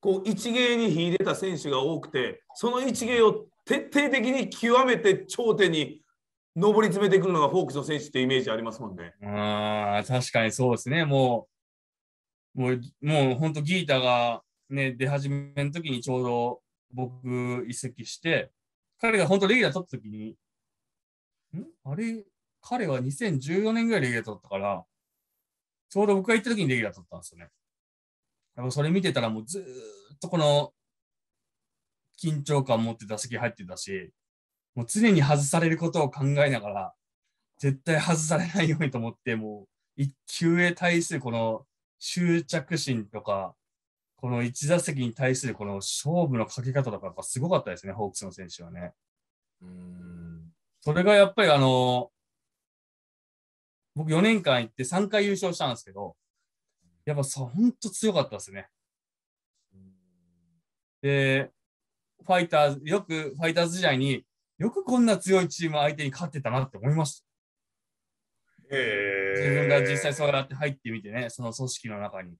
こう一芸に秀でた選手が多くてその一芸を徹底的に極めて頂点に上り詰めてくるのがフォークスの選手ってイメージありますもんね。あ確かにそうですねもうもうもう本当ギータが、ね、出始めの時にちょうど僕移籍して彼が本当レギュラー取った時にんあれ彼は2014年ぐらいレギュラー取ったからちょうど僕が行った時にレギュラー取ったんですよね。やっぱそれ見てたらもうずっとこの緊張感を持って打席入ってたし、もう常に外されることを考えながら、絶対外されないようにと思って、もう1球へ対するこの執着心とか、この1打席に対するこの勝負のかけ方とか、やっぱすごかったですね、ホークスの選手はね。うんそれがやっぱりあの、僕4年間行って3回優勝したんですけど、やっぱさ、本当強かったですね。で、ファイターズ、よくファイターズ時代によくこんな強いチーム相手に勝ってたなって思いました。えー、自分が実際そうやって入ってみてね、その組織の中に。